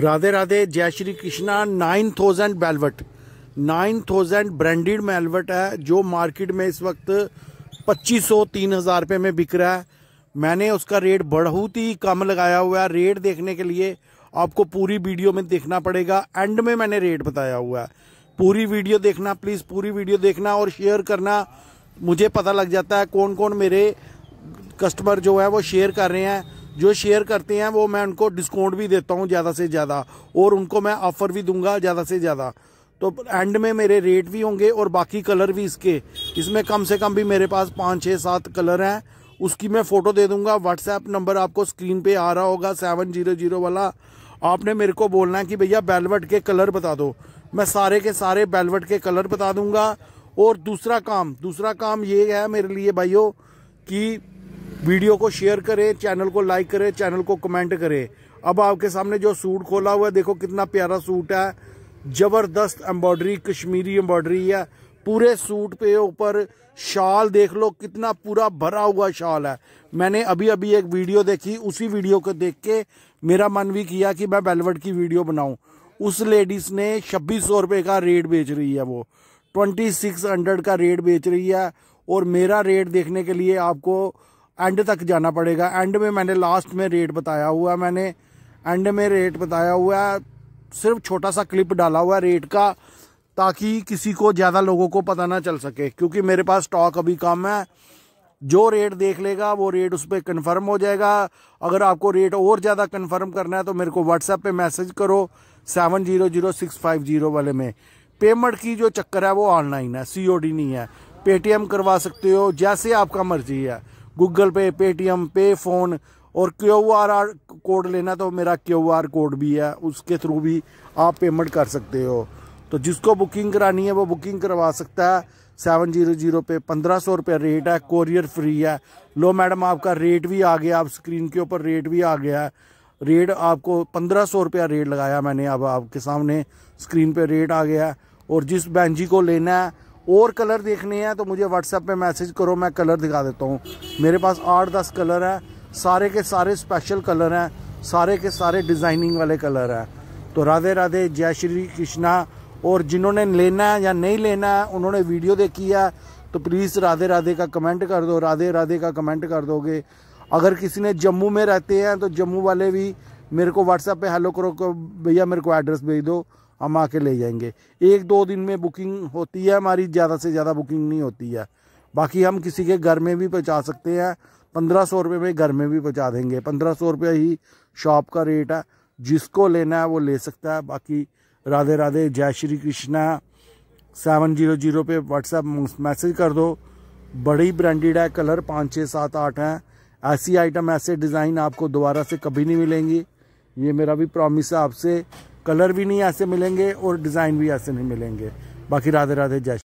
राधे राधे जय Shri Krishna nine thousand velvet nine thousand branded मेलवट है जो मार्केट में इस वक्त पच्चीस सौ तीन हज़ार रुपये में बिक रहा है मैंने उसका रेट बहुत ही कम लगाया हुआ है रेट देखने के लिए आपको पूरी वीडियो में देखना पड़ेगा एंड में मैंने रेट बताया हुआ है पूरी वीडियो देखना प्लीज़ पूरी वीडियो देखना और शेयर करना मुझे पता लग जाता है कौन कौन मेरे कस्टमर जो है वो शेयर कर रहे हैं जो शेयर करते हैं वो मैं उनको डिस्काउंट भी देता हूँ ज़्यादा से ज़्यादा और उनको मैं ऑफ़र भी दूंगा ज़्यादा से ज़्यादा तो एंड में मेरे रेट भी होंगे और बाकी कलर भी इसके इसमें कम से कम भी मेरे पास पाँच छः सात कलर हैं उसकी मैं फ़ोटो दे दूंगा व्हाट्सएप नंबर आपको स्क्रीन पे आ रहा होगा सेवन जीरो जीरो वाला आपने मेरे को बोलना है कि भैया बेलवट के कलर बता दो मैं सारे के सारे बेलवट के कलर बता दूंगा और दूसरा काम दूसरा काम ये है मेरे लिए भाइयों कि वीडियो को शेयर करें चैनल को लाइक करें चैनल को कमेंट करें अब आपके सामने जो सूट खोला हुआ है देखो कितना प्यारा सूट है जबरदस्त एम्ब्रॉयडरी कश्मीरी एम्ब्रॉयडरी है पूरे सूट पे ऊपर शाल देख लो कितना पूरा भरा हुआ शाल है मैंने अभी अभी एक वीडियो देखी उसी वीडियो को देख के मेरा मन भी किया कि मैं बेलवट की वीडियो बनाऊं उस लेडीज़ ने छब्बीस सौ रुपये का रेट बेच रही है वो ट्वेंटी सिक्स हंड्रेड का रेट बेच रही है और मेरा रेट देखने के लिए आपको एंड तक जाना पड़ेगा एंड में मैंने लास्ट में रेट बताया हुआ है मैंने एंड में रेट बताया हुआ है सिर्फ छोटा सा क्लिप डाला हुआ है रेट का ताकि किसी को ज़्यादा लोगों को पता ना चल सके क्योंकि मेरे पास स्टॉक अभी कम है जो रेट देख लेगा वो रेट उस पर कन्फर्म हो जाएगा अगर आपको रेट और ज़्यादा कन्फर्म करना है तो मेरे को व्हाट्सएप पर मैसेज करो seven zero zero six five zero वाले में पेमेंट की जो चक्कर है वो ऑनलाइन है डी नहीं है पेटीएम करवा सकते हो जैसे आपका मर्जी है गूगल पे पेटीएम पे फ़ोन और क्यू आर कोड लेना तो मेरा क्यू आर कोड भी है उसके थ्रू भी आप पेमेंट कर सकते हो तो जिसको बुकिंग करानी है वो बुकिंग करवा सकता है सेवन जीरो जीरो पे पंद्रह सौ रुपये रेट है कोरियर फ्री है लो मैडम आपका रेट भी आ गया आप स्क्रीन के ऊपर रेट भी आ गया है रेट आपको पंद्रह सौ रुपया रेट लगाया मैंने अब आपके सामने स्क्रीन पे रेट आ गया है और जिस बहन को लेना है और कलर देखने हैं तो मुझे व्हाट्सएप पे मैसेज करो मैं कलर दिखा देता हूँ मेरे पास आठ दस कलर हैं सारे के सारे स्पेशल कलर हैं सारे के सारे डिज़ाइनिंग वाले कलर हैं तो राधे राधे जय श्री कृष्णा और जिन्होंने लेना है या नहीं लेना है उन्होंने वीडियो देखी है तो प्लीज़ राधे राधे का कमेंट कर दो राधे राधे का कमेंट कर दोगे अगर किसी ने जम्मू में रहते हैं तो जम्मू वाले भी मेरे को व्हाट्सएप पे हेलो करो भैया मेरे को एड्रेस भेज दो हम आके ले जाएंगे एक दो दिन में बुकिंग होती है हमारी ज़्यादा से ज़्यादा बुकिंग नहीं होती है बाकी हम किसी के घर में भी पहुँचा सकते हैं पंद्रह सौ रुपये में घर में भी पहुँचा देंगे पंद्रह सौ रुपये ही शॉप का रेट है जिसको लेना है वो ले सकता है बाकी राधे राधे जय Shri Krishna seven zero zero पे व्हाट्सएप मैसेज कर दो बड़ी ब्रांडेड है कलर पाँच छः सात आठ हैं ऐसी आइटम ऐसे डिज़ाइन आपको दोबारा से कभी नहीं मिलेंगी ये मेरा भी प्रॉमिस है आपसे कलर भी नहीं ऐसे मिलेंगे और डिज़ाइन भी ऐसे नहीं मिलेंगे बाकी राधे राधे जय